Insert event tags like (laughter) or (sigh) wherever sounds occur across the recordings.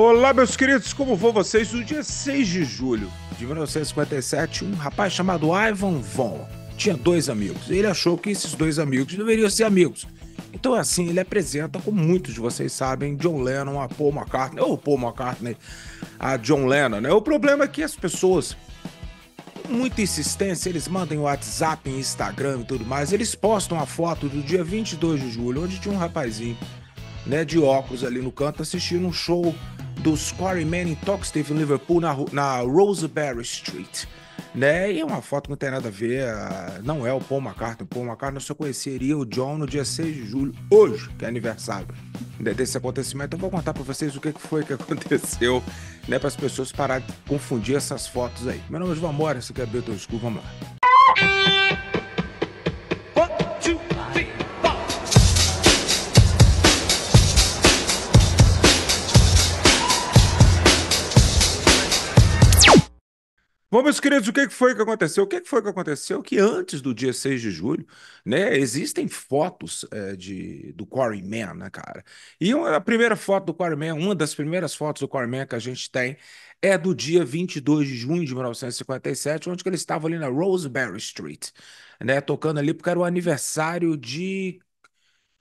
Olá, meus queridos, como vão vocês? No dia 6 de julho de 1957, um rapaz chamado Ivan Von tinha dois amigos. Ele achou que esses dois amigos deveriam ser amigos. Então, assim, ele apresenta, como muitos de vocês sabem, John Lennon a Paul McCartney, ou Paul McCartney a John Lennon. Né? O problema é que as pessoas, com muita insistência, eles mandam WhatsApp, Instagram e tudo mais, eles postam a foto do dia 22 de julho, onde tinha um rapazinho né, de óculos ali no canto assistindo um show dos Corey Manning Talks teve em Liverpool na, na Roseberry Street. Né? E é uma foto que não tem nada a ver, ah, não é o Paul McCartney. O Paul McCartney só conheceria o John no dia 6 de julho, hoje, que é aniversário né, desse acontecimento. Eu vou contar para vocês o que foi que (laughs) aconteceu, né? Para as pessoas pararem de confundir essas fotos aí. Meu nome é João Mora, isso aqui é Beto School, vamos lá. Bom, meus queridos, o que foi que aconteceu? O que foi que aconteceu? Que antes do dia 6 de julho, né, existem fotos é, de, do Quarryman, né, cara? E a primeira foto do Quarryman, uma das primeiras fotos do Quarryman que a gente tem é do dia 22 de junho de 1957, onde ele estava ali na Roseberry Street, né, tocando ali, porque era o aniversário de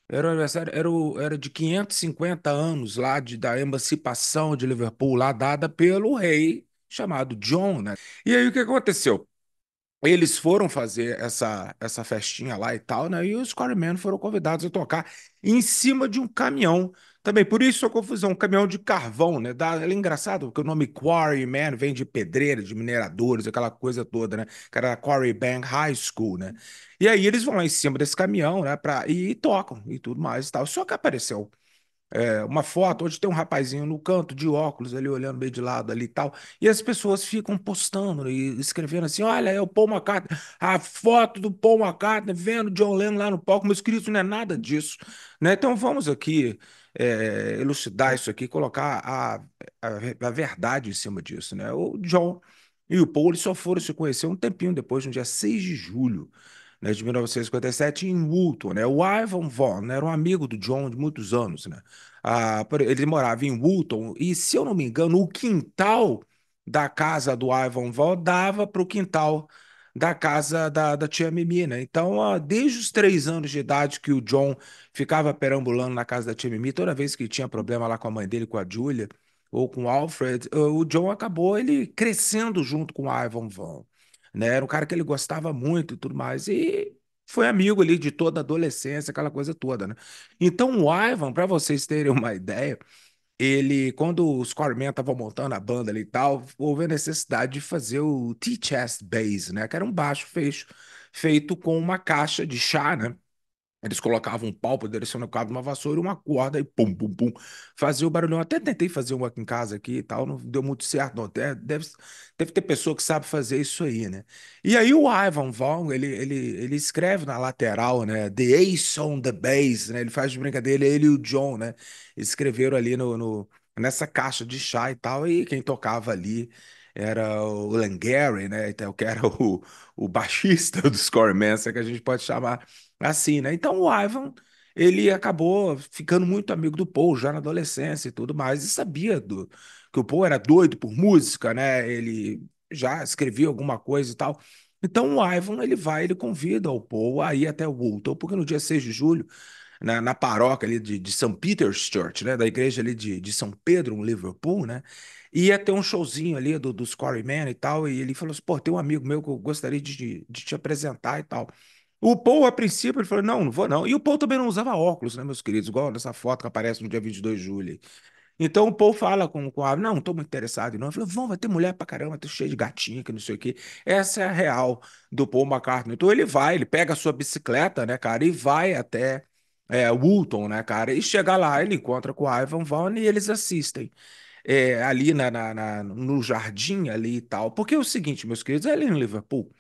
era o aniversário, era, o, era de 550 anos lá de, da emancipação de Liverpool, lá dada pelo rei chamado John, né? E aí o que aconteceu? Eles foram fazer essa, essa festinha lá e tal, né? E os Quarrymen foram convidados a tocar em cima de um caminhão. Também por isso a confusão, um caminhão de carvão, né? Da, é engraçado, porque o nome Quarryman vem de pedreiro, de mineradores, aquela coisa toda, né? Que era Quarry Bank High School, né? E aí eles vão lá em cima desse caminhão, né? Pra, e, e tocam e tudo mais e tal. Só que apareceu é, uma foto. onde tem um rapazinho no canto de óculos ali olhando bem de lado ali e tal. E as pessoas ficam postando e escrevendo assim: olha, é o Paul McCartney, a foto do Paul McCartney vendo John Lennon lá no palco, mas escrito não é nada disso. Né? Então vamos aqui é, elucidar isso aqui, colocar a, a, a, verdade em cima disso. Né? O John e o Paul só foram se conhecer um tempinho depois, no dia 6 de julho né, de 1957, em Woolton. Né? O Ivan Vaughan né, era um amigo do John de muitos anos. Né? Ah, ele morava em Woolton e, se eu não me engano, o quintal da casa do Ivan Vaughan dava para o quintal da casa da, da tia Mimi, né? Então, ah, desde os três anos de idade que o John ficava perambulando na casa da tia Mimi, toda vez que tinha problema lá com a mãe dele, com a Julia, ou com o Alfred, ah, o John acabou ele crescendo junto com o Ivan Vaughan né? Era um cara que ele gostava muito e tudo mais. E foi amigo ali de toda a adolescência, aquela coisa toda, né? Então o Ivan, para vocês terem uma ideia, ele, quando os Corman estavam montando a banda ali e tal, houve a necessidade de fazer o T-Chest Bass, né? Que era um baixo fecho, feito com uma caixa de chá, né? Eles colocavam um pau, direcionando o cabo de uma vassoura, uma corda e pum, pum, pum. Fazia o barulhão. Até tentei fazer um aqui em casa aqui e tal, não deu muito certo. Não. Até deve, deve ter pessoa que sabe fazer isso aí, né? E aí o Ivan Vaughn, ele, ele, ele escreve na lateral, né? The Ace on the Bass, né? Ele faz de brincadeira, ele e o John, né? Escreveram ali no, no nessa caixa de chá e tal, e quem tocava ali era o Langary, né? Então, que era o, o baixista (laughs) do Score que a gente pode chamar assim, né? Então o Ivan, ele acabou ficando muito amigo do Paul já na adolescência e tudo mais, e sabia do, que o Paul era doido por música, né? Ele já escrevia alguma coisa e tal. Então o Ivan, ele vai, ele convida o Paul a ir até o Walton, porque no dia 6 de julho, na, né, na paróquia ali de, de St. Peter's Church, né? Da igreja ali de, de São Pedro, em Liverpool, né? ia ter um showzinho ali do, dos Quarrymen e tal, e ele falou assim, pô, tem um amigo meu que eu gostaria de, de te apresentar e tal. O Paul, a princípio, ele falou: não, não vou não. E o Paul também não usava óculos, né, meus queridos? Igual nessa foto que aparece no dia 22 de julho. Então o Paul fala com, com a não, não tô muito interessado, não. Ele falou: vão, vai ter mulher pra caramba, tô cheio de gatinha, que não sei o quê. Essa é a real do Paul McCartney. Então ele vai, ele pega a sua bicicleta, né, cara, e vai até é, Woolton, né, cara? E chega lá, ele encontra com o Ivan Vaughn e eles assistem. É, ali na, na, na, no jardim ali e tal. Porque é o seguinte, meus queridos, ali no é Liverpool,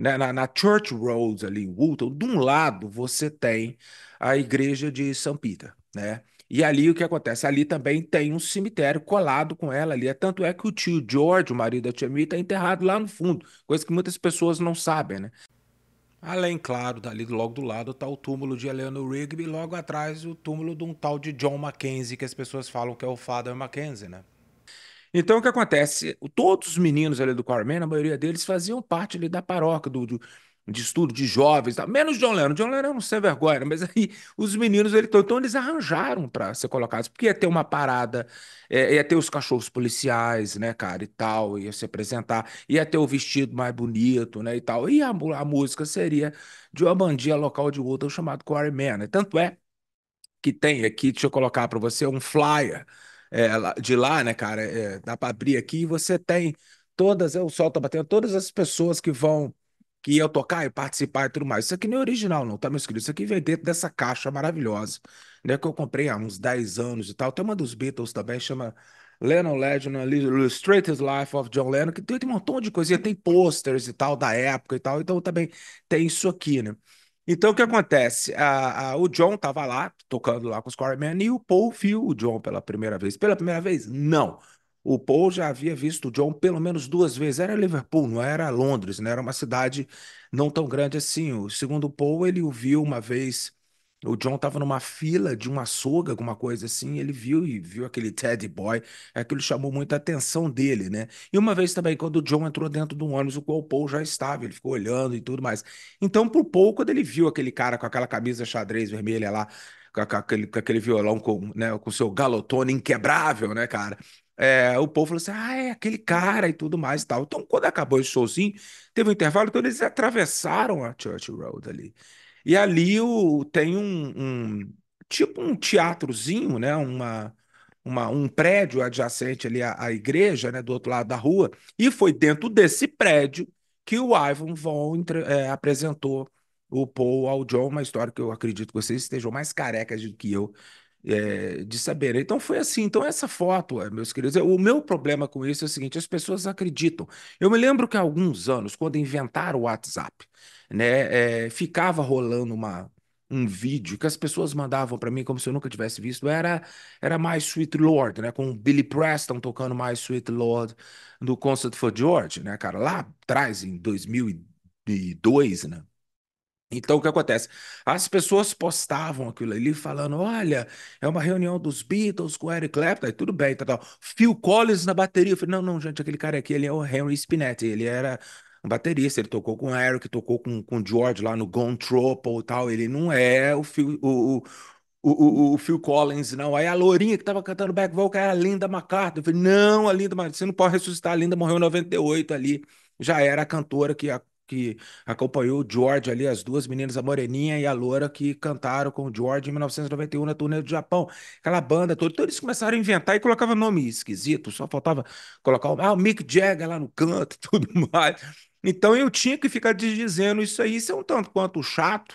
né, na, na Church Road ali em Woolton, de um lado você tem a igreja de São Peter, né? E ali o que acontece? Ali também tem um cemitério colado com ela ali. É tanto é que o tio George, o marido da tia Mia, está é enterrado lá no fundo, coisa que muitas pessoas não sabem, né? Além, claro, dali logo do lado está o túmulo de Eleanor Rigby, logo atrás o túmulo de um tal de John Mackenzie, que as pessoas falam que é o Father Mackenzie, né? Então, o que acontece? Todos os meninos ali do Quarman, a maioria deles faziam parte ali da paróquia, do, do de estudo de jovens, tá? menos John Lennon. John Lennon não sei vergonha, mas aí (laughs) os meninos ele, então, então eles arranjaram para ser colocados, porque ia ter uma parada, é, ia ter os cachorros policiais, né, cara, e tal, ia se apresentar, ia ter o vestido mais bonito, né, e tal. E a, a música seria de uma bandia local de outra chamado Quarryman. Né? Tanto é que tem aqui, deixa eu colocar para você um flyer é, de lá, né, cara? É, dá para abrir aqui e você tem todas, é, o sol tá batendo, todas as pessoas que vão, que iam tocar e participar e tudo mais. Isso aqui não é original, não, tá, meus queridos? Isso aqui vem dentro dessa caixa maravilhosa, né? Que eu comprei há uns 10 anos e tal. Tem uma dos Beatles também, chama Lennon Legend, né, Illustrated Life of John Lennon, que tem, tem um montão de coisinha, tem posters e tal da época e tal, então também tem isso aqui, né? Então o que acontece? A, a, o John estava lá, tocando lá com os Quarrymen, e o Paul viu o John pela primeira vez. Pela primeira vez? Não. O Paul já havia visto o John pelo menos duas vezes. Era Liverpool, não era Londres, né? era uma cidade não tão grande assim. O segundo Paul, ele o viu uma vez o John estava numa fila de uma soga, alguma coisa assim, ele viu e viu aquele Teddy Boy, aquilo é chamou muita atenção dele, né? E uma vez também, quando o John entrou dentro do ônibus, o qual o Paul já estava, ele ficou olhando e tudo mais. Então, por pouco, quando ele viu aquele cara com aquela camisa xadrez vermelha lá, com aquele, com aquele violão com, né, com seu galotone inquebrável, né, cara? É, o povo falou assim: ah, é aquele cara e tudo mais e tal. Então, quando acabou esse showzinho, teve um intervalo, então eles atravessaram a Church Road ali. E ali o, tem um, um, tipo um teatrozinho, né? Uma, uma, um prédio adjacente ali à, à, igreja, né? Do outro lado da rua. E foi dentro desse prédio que o Ivan Von é, apresentou o Paul ao John, uma história que eu acredito que vocês estejam mais carecas do que eu é, de saber. Né? Então foi assim. Então essa foto, eh, meus queridos, o meu problema com isso é o seguinte: as pessoas acreditam. Eu me lembro que há alguns anos, quando inventaram o WhatsApp, né, é, ficava rolando uma um vídeo que as pessoas mandavam para mim como se eu nunca tivesse visto era era mais Sweet Lord né com Billy Preston tocando mais Sweet Lord do Concert for George né cara lá atrás em 2002 né então, o que acontece? As pessoas postavam aquilo ali falando: olha, é uma reunião dos Beatles com o Eric Clapton, aí tudo bem, tá, tal. Tá. Phil Collins na bateria. Eu falei: não, não, gente, aquele cara aqui, ele é o Henry Spinetti, ele era um baterista, ele tocou com o Eric, tocou com, com o George lá no Gone Trouble e tal, ele não é o Phil, o, o, o, o, Phil Collins, não. Aí a lourinha que tava cantando back vocal era a Linda McCartney. Eu falei: não, a Linda, você não pode ressuscitar, a Linda morreu em 98 ali, já era a cantora que que acompanhou o George ali, as duas meninas, a Moreninha e a Loura, que cantaram com o George em 1991 na turnê do Japão. Aquela banda toda. Então eles começaram a inventar e colocava nome esquisito, só faltava colocar o, ah, o Mick Jagger lá no canto e (laughs) tudo mais. Então eu tinha que ficar dizendo isso aí, isso é um tanto quanto chato,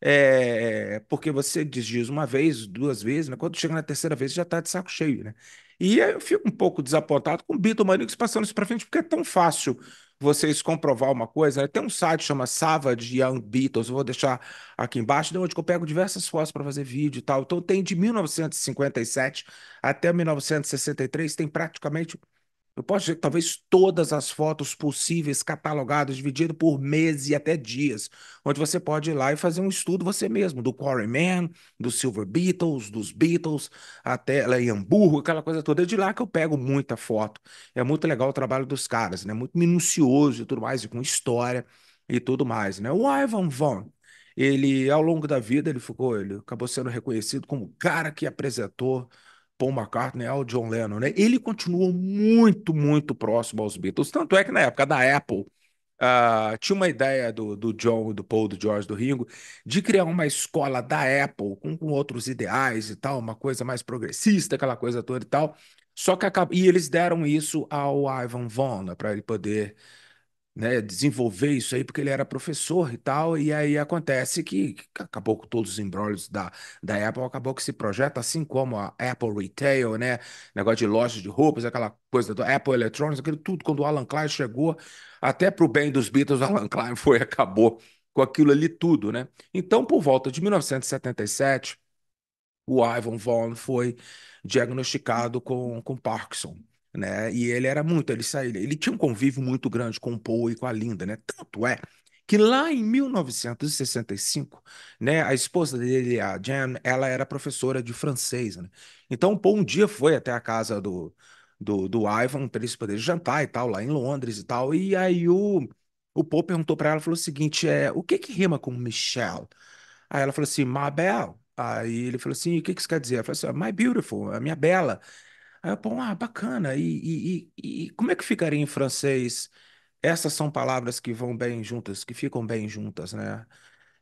é, porque você desdiz uma vez, duas vezes, né? quando chega na terceira vez já está de saco cheio, né? E eu fico um pouco desapontado com o Beatlemania passando isso para frente, porque é tão fácil vocês comprovar uma coisa, tem um site chama Savage Young Beatles, vou deixar aqui embaixo, de onde eu pego diversas fotos para fazer vídeo e tal. Então tem de 1957 até 1963, tem praticamente eu posso dizer que talvez todas as fotos possíveis catalogadas, dividido por meses e até dias, onde você pode ir lá e fazer um estudo você mesmo, do Quarryman, do Silver Beatles, dos Beatles, até lá em Hamburgo, aquela coisa toda. É de lá que eu pego muita foto. É muito legal o trabalho dos caras, né? Muito minucioso e tudo mais, e com história e tudo mais, né? O Ivan Von, ele, ao longo da vida, ele ficou, ele acabou sendo reconhecido como o cara que apresentou Paul McCartney ao é John Lennon, né? Ele continuou muito, muito próximo aos Beatles. Tanto é que na época da Apple, uh, tinha uma ideia do, do John, do Paul, do George, do Ringo, de criar uma escola da Apple com, com outros ideais e tal, uma coisa mais progressista, aquela coisa toda e tal. Só que acabou e eles deram isso ao Ivan Vona né, para ele poder né, desenvolver isso aí, porque ele era professor e tal, e aí acontece que, acabou com todos os embrólios da, da Apple, acabou que esse projeto, assim como a Apple Retail, né, negócio de loja de roupas, aquela coisa do Apple Electronics, aquilo tudo, quando o Alan Klein chegou, até para o bem dos Beatles, (laughs) o Alan Klein foi acabou com aquilo ali tudo, né? Então, por volta de 1977, o Ivan Vaughn foi diagnosticado com, com Parkinson né? E ele era muito, ele saía, ele tinha um convívio muito grande com o Paul e com a Linda, né? Tanto é que lá em 1965, né, a esposa dele, a Jan, ela era professora de francês, né? Então o Paul um dia foi até a casa do do, do Ivan para eles poderem jantar e tal, lá em Londres e tal. E aí o, o Paul perguntou para ela, falou o seguinte, é, o que que rima com Michelle? Aí ela falou assim, Mabel. Aí ele falou assim, o que que isso quer dizer? Ela falou assim, my beautiful, a minha bela. Aí eu, pô, ah, bacana. E, e, e, e como é que ficaria em francês? Essas são palavras que vão bem juntas, que ficam bem juntas, né?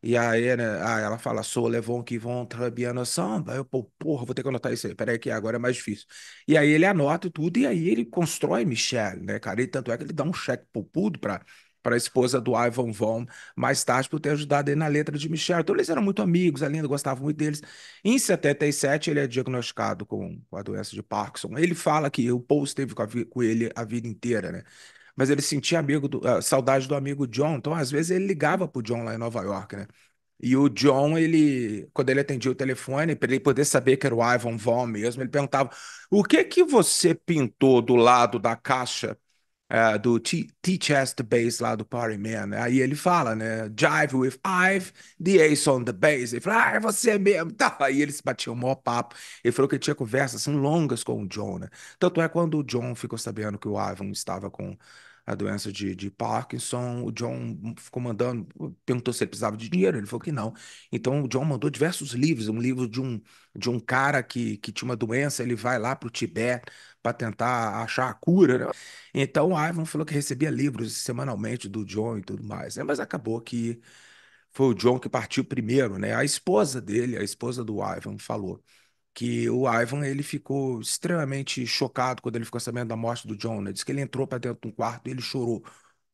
E aí, né, ah, ela fala, sou levon que vão très bien ensemble. Aí eu, pô, porra, vou ter que anotar isso aí. Peraí que agora é mais difícil. E aí ele anota tudo e aí ele constrói Michel, né, cara? E tanto é que ele dá um cheque popudo pra para a esposa do Ivan Von, mais tarde por ter ajudado ele na letra de Michel. Então eles eram muito amigos, a Linda gostava muito deles. Em 77 ele é diagnosticado com, a doença de Parkinson. Ele fala que o Paul esteve com, com, ele a vida inteira, né? Mas ele sentia amigo do, ah, saudade do amigo John, então às vezes ele ligava para o John lá em Nova York, né? E o John, ele, quando ele atendia o telefone, para ele poder saber que era o Ivan Von mesmo, ele perguntava: "O que que você pintou do lado da caixa?" É, do t chest Bass lá do Party Man. Né? Aí ele fala, né? Jive with Ive, the ace on the bass. Ele fala, ah, é você mesmo. (laughs) Tá. Aí eles batiam o maior papo. Ele falou que tinha conversas assim, longas com o John, né? Tanto é quando o John ficou sabendo que o Ivan estava com a doença de, de Parkinson. O John ficou mandando, perguntou se ele precisava de dinheiro, ele falou que não. Então o John mandou diversos livros, um livro de um, de um cara que, que tinha uma doença, ele vai lá para o Tibete para tentar achar a cura. Né? Então o Ivan falou que recebia livros semanalmente do John e tudo mais, né? mas acabou que foi o John que partiu primeiro, né? A esposa dele, a esposa do Ivan, falou que o Ivan ele ficou extremamente chocado quando ele ficou sabendo da morte do John. Né? Diz que ele entrou para dentro de um quarto e ele chorou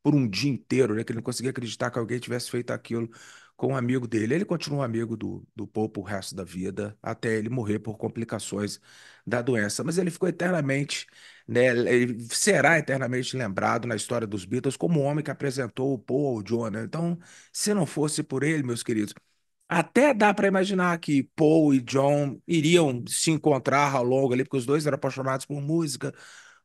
por um dia inteiro, né? que ele não conseguia acreditar que alguém tivesse feito aquilo com um amigo dele. Ele continuou amigo do, do Popo o resto da vida, até ele morrer por complicações da doença. Mas ele ficou eternamente, né, ele será eternamente lembrado na história dos Beatles como o homem que apresentou o Paul ao John. Né? Então, se não fosse por ele, meus queridos, até dá para imaginar que Paul e John iriam se encontrar ao longo ali, porque os dois eram apaixonados por música.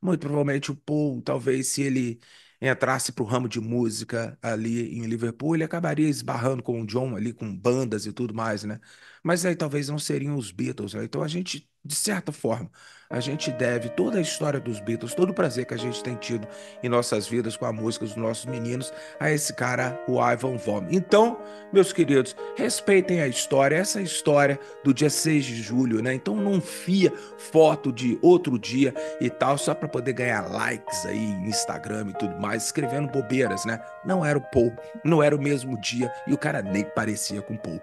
Muito provavelmente o Paul, talvez se ele entrasse para o ramo de música ali em Liverpool, ele acabaria esbarrando com o John ali, com bandas e tudo mais, né? mas aí talvez não seriam os Beatles. Né? Então a gente, de certa forma, a gente deve toda a história dos Beatles, todo o prazer que a gente tem tido em nossas vidas com a música dos nossos meninos, a esse cara, o Ivan Vom. Então, meus queridos, respeitem a história, essa é história do dia 6 de julho, né? Então não fia foto de outro dia e tal, só para poder ganhar likes aí em Instagram e tudo mais, escrevendo bobeiras, né? Não era o Paul, não era o mesmo dia e o cara nem parecia com o Paul.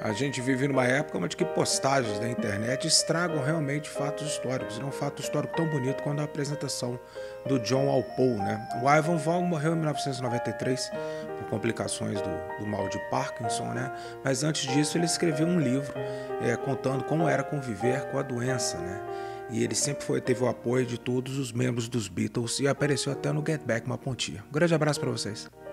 A gente vive numa época onde que postagens da internet estragam realmente fatos históricos. E é um fato histórico tão bonito quanto a apresentação do John Walpole, né? O Ivan Vaughan morreu em 1993 por complicações do, do, mal de Parkinson, né? Mas antes disso ele escreveu um livro é, contando como era conviver com a doença, né? E ele sempre foi, teve o apoio de todos os membros dos Beatles e apareceu até no Get Back uma Um grande abraço para vocês.